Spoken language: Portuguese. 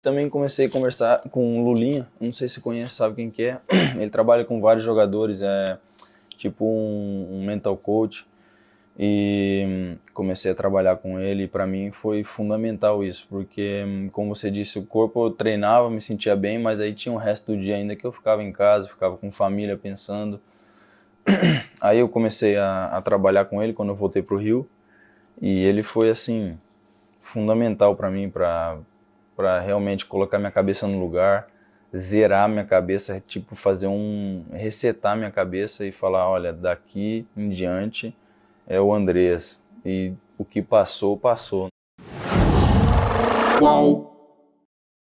Também comecei a conversar com o Lulinha, não sei se conhece, sabe quem que é. Ele trabalha com vários jogadores, é tipo um, um mental coach. E hum, comecei a trabalhar com ele e para mim foi fundamental isso, porque hum, como você disse, o corpo eu treinava, me sentia bem, mas aí tinha o resto do dia ainda que eu ficava em casa, ficava com família pensando. Aí eu comecei a, a trabalhar com ele quando eu voltei pro Rio e ele foi assim fundamental para mim para para realmente colocar minha cabeça no lugar, zerar minha cabeça, tipo fazer um resetar minha cabeça e falar, olha, daqui em diante é o Andrés e o que passou passou. Qual